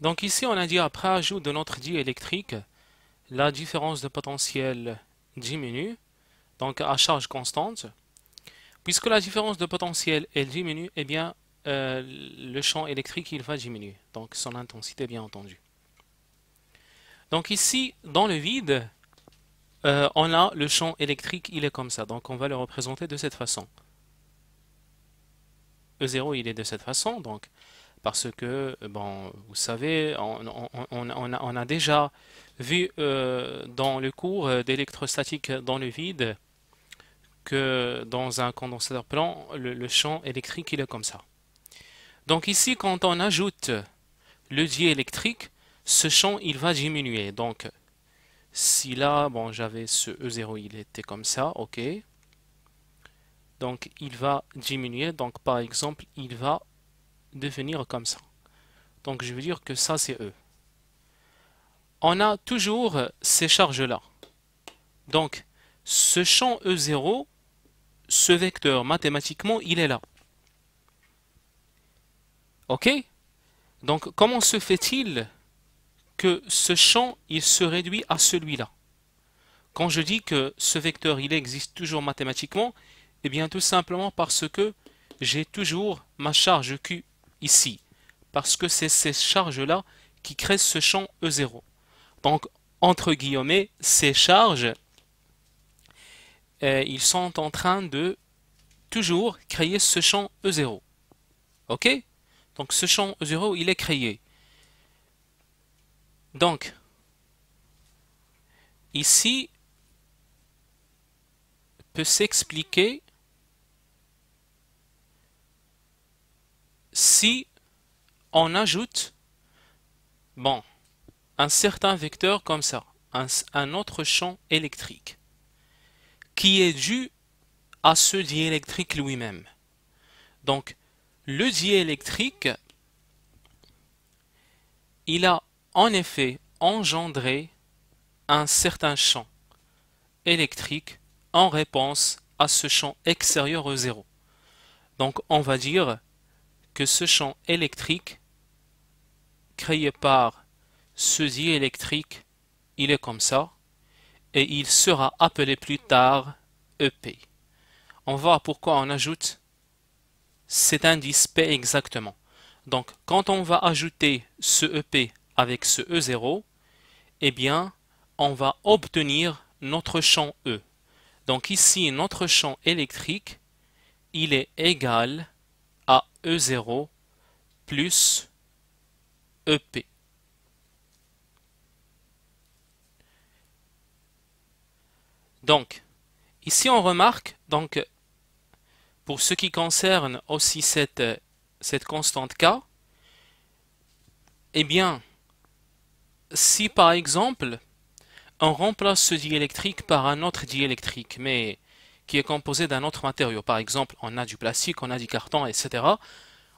Donc ici, on a dit après ajout de notre diélectrique, la différence de potentiel diminue, donc à charge constante. Puisque la différence de potentiel elle diminue, eh bien euh, le champ électrique il va diminuer, donc son intensité bien entendu. Donc ici, dans le vide, euh, on a le champ électrique, il est comme ça, donc on va le représenter de cette façon. E0 il est de cette façon, donc parce que, euh, bon, vous savez, on, on, a, déjà vu euh, dans le cours euh, d'électrostatique dans le vide que dans un condensateur plan, le, champ électrique il est comme ça. Donc ici, quand on ajoute le diélectrique, ce champ il va diminuer. Donc, si là, bon, j'avais ce E0, il était comme ça, ok. Donc, il va diminuer. Donc, par exemple, il va devenir comme ça. Donc je veux dire que ça c'est E. On a toujours ces charges-là. Donc ce champ E0, ce vecteur mathématiquement il est là. Ok Donc comment se fait-il que ce champ il se réduit à celui-là Quand je dis que ce vecteur il existe toujours mathématiquement, eh bien tout simplement parce que j'ai toujours ma charge Q ici, parce que c'est ces charges-là qui créent ce champ E0. Donc, entre guillemets, ces charges, euh, ils sont en train de toujours créer ce champ E0. Ok Donc ce champ E0, il est créé. Donc, ici, peut s'expliquer si on ajoute, bon, un certain vecteur comme ça, un, autre champ électrique, qui est dû à ce diélectrique lui-même. Donc, le diélectrique, il a en effet engendré un certain champ électrique en réponse à ce champ extérieur au zéro. Donc on va dire que ce champ électrique créé par ce électrique, il est comme ça, et il sera appelé plus tard EP. On voit pourquoi on ajoute cet indice P exactement. Donc, quand on va ajouter ce EP avec ce E0, eh bien, on va obtenir notre champ E. Donc ici, notre champ électrique, il est égal E0 plus EP. Donc, ici on remarque, donc, pour ce qui concerne aussi cette, cette constante K, eh bien, si par exemple, on remplace ce diélectrique par un autre diélectrique, mais qui est composé d'un autre matériau. Par exemple, on a du plastique, on a du carton, etc.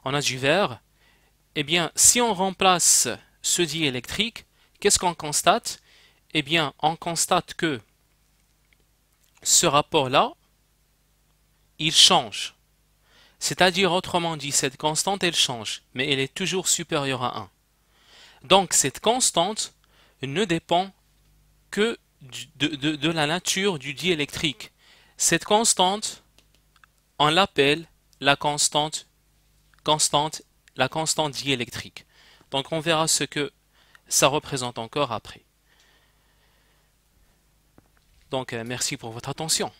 On a du verre. Eh bien, si on remplace ce diélectrique, qu'est-ce qu'on constate Eh bien, on constate que ce rapport-là, il change. C'est-à-dire, autrement dit, cette constante, elle change, mais elle est toujours supérieure à 1. Donc, cette constante ne dépend que de, de la nature du diélectrique. Cette constante, on l'appelle la constante, constante, la constante diélectrique. Donc on verra ce que ça représente encore après. Donc euh, merci pour votre attention.